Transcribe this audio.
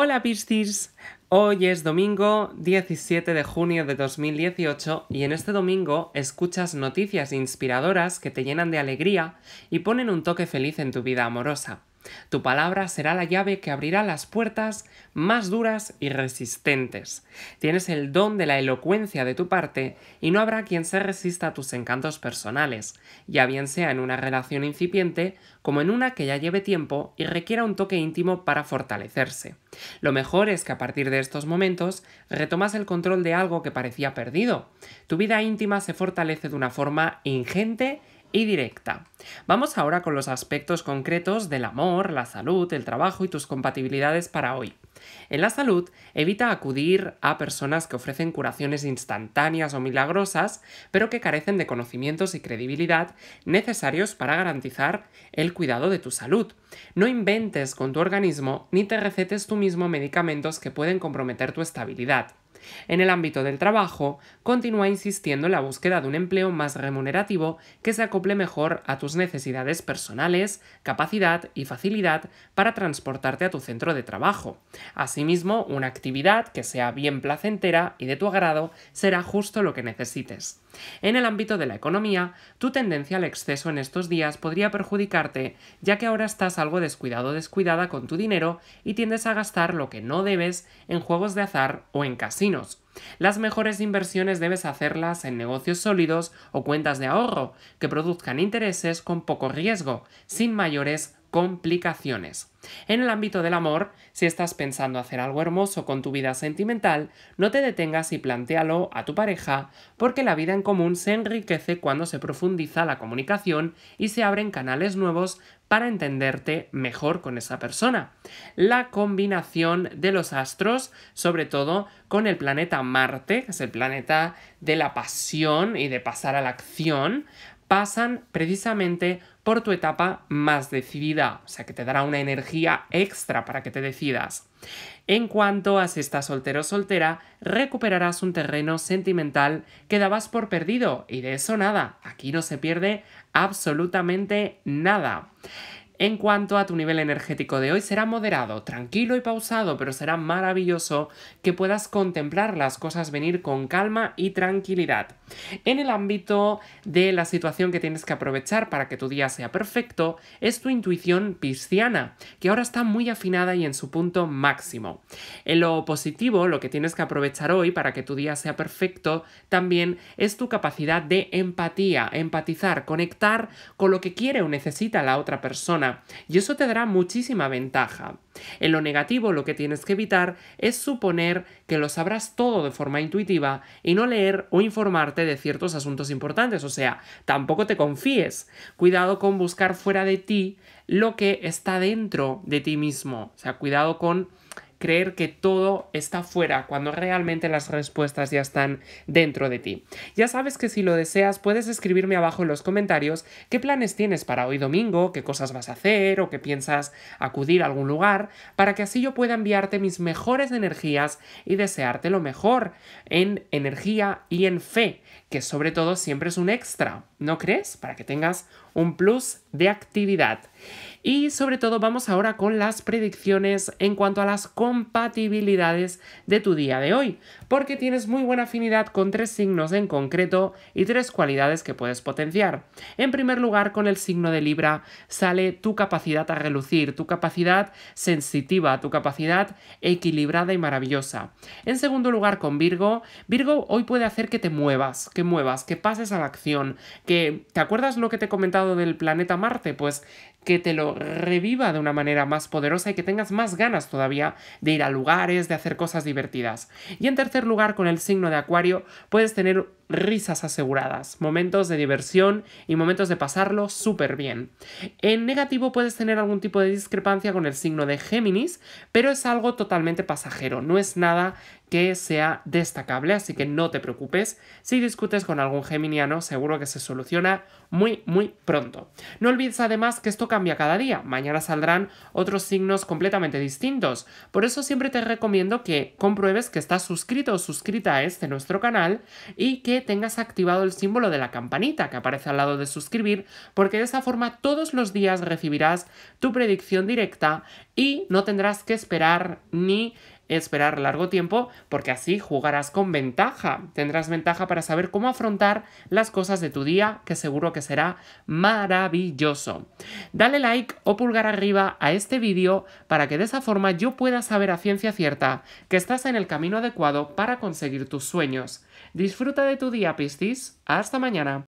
Hola Piscis, hoy es domingo 17 de junio de 2018 y en este domingo escuchas noticias inspiradoras que te llenan de alegría y ponen un toque feliz en tu vida amorosa. Tu palabra será la llave que abrirá las puertas más duras y resistentes. Tienes el don de la elocuencia de tu parte y no habrá quien se resista a tus encantos personales, ya bien sea en una relación incipiente como en una que ya lleve tiempo y requiera un toque íntimo para fortalecerse. Lo mejor es que a partir de estos momentos retomas el control de algo que parecía perdido. Tu vida íntima se fortalece de una forma ingente y directa. Vamos ahora con los aspectos concretos del amor, la salud, el trabajo y tus compatibilidades para hoy. En la salud, evita acudir a personas que ofrecen curaciones instantáneas o milagrosas, pero que carecen de conocimientos y credibilidad necesarios para garantizar el cuidado de tu salud. No inventes con tu organismo ni te recetes tú mismo medicamentos que pueden comprometer tu estabilidad. En el ámbito del trabajo, continúa insistiendo en la búsqueda de un empleo más remunerativo que se acople mejor a tus necesidades personales, capacidad y facilidad para transportarte a tu centro de trabajo. Asimismo, una actividad que sea bien placentera y de tu agrado será justo lo que necesites. En el ámbito de la economía, tu tendencia al exceso en estos días podría perjudicarte, ya que ahora estás algo descuidado o descuidada con tu dinero y tiendes a gastar lo que no debes en juegos de azar o en casinos las mejores inversiones debes hacerlas en negocios sólidos o cuentas de ahorro que produzcan intereses con poco riesgo, sin mayores complicaciones. En el ámbito del amor, si estás pensando hacer algo hermoso con tu vida sentimental, no te detengas y plantéalo a tu pareja, porque la vida en común se enriquece cuando se profundiza la comunicación y se abren canales nuevos para entenderte mejor con esa persona. La combinación de los astros, sobre todo con el planeta Marte, que es el planeta de la pasión y de pasar a la acción, pasan precisamente por tu etapa más decidida, o sea que te dará una energía extra para que te decidas. En cuanto a si estás soltero o soltera, recuperarás un terreno sentimental que dabas por perdido y de eso nada, aquí no se pierde absolutamente nada. En cuanto a tu nivel energético de hoy, será moderado, tranquilo y pausado, pero será maravilloso que puedas contemplar las cosas venir con calma y tranquilidad. En el ámbito de la situación que tienes que aprovechar para que tu día sea perfecto, es tu intuición pisciana, que ahora está muy afinada y en su punto máximo. En lo positivo, lo que tienes que aprovechar hoy para que tu día sea perfecto también es tu capacidad de empatía, empatizar, conectar con lo que quiere o necesita la otra persona y eso te dará muchísima ventaja. En lo negativo lo que tienes que evitar es suponer que lo sabrás todo de forma intuitiva y no leer o informarte de ciertos asuntos importantes, o sea, tampoco te confíes. Cuidado con buscar fuera de ti lo que está dentro de ti mismo, o sea, cuidado con creer que todo está fuera cuando realmente las respuestas ya están dentro de ti. Ya sabes que si lo deseas puedes escribirme abajo en los comentarios qué planes tienes para hoy domingo, qué cosas vas a hacer o qué piensas acudir a algún lugar, para que así yo pueda enviarte mis mejores energías y desearte lo mejor en energía y en fe, que sobre todo siempre es un extra, ¿no crees? Para que tengas un plus de actividad. Y sobre todo vamos ahora con las predicciones en cuanto a las compatibilidades de tu día de hoy, porque tienes muy buena afinidad con tres signos en concreto y tres cualidades que puedes potenciar. En primer lugar, con el signo de Libra sale tu capacidad a relucir, tu capacidad sensitiva, tu capacidad equilibrada y maravillosa. En segundo lugar, con Virgo, Virgo hoy puede hacer que te muevas, que muevas, que pases a la acción, que ¿te acuerdas lo que te he comentado del planeta Marte? Pues que te lo reviva de una manera más poderosa y que tengas más ganas todavía de ir a lugares, de hacer cosas divertidas. Y en tercer lugar, con el signo de Acuario, puedes tener risas aseguradas, momentos de diversión y momentos de pasarlo súper bien. En negativo puedes tener algún tipo de discrepancia con el signo de Géminis, pero es algo totalmente pasajero, no es nada que sea destacable, así que no te preocupes. Si discutes con algún geminiano, seguro que se soluciona muy, muy pronto. No olvides además que esto cambia cada día. Mañana saldrán otros signos completamente distintos. Por eso siempre te recomiendo que compruebes que estás suscrito o suscrita a este nuestro canal y que tengas activado el símbolo de la campanita que aparece al lado de suscribir, porque de esa forma todos los días recibirás tu predicción directa y no tendrás que esperar ni esperar largo tiempo porque así jugarás con ventaja, tendrás ventaja para saber cómo afrontar las cosas de tu día que seguro que será maravilloso. Dale like o pulgar arriba a este vídeo para que de esa forma yo pueda saber a ciencia cierta que estás en el camino adecuado para conseguir tus sueños. Disfruta de tu día Piscis, hasta mañana.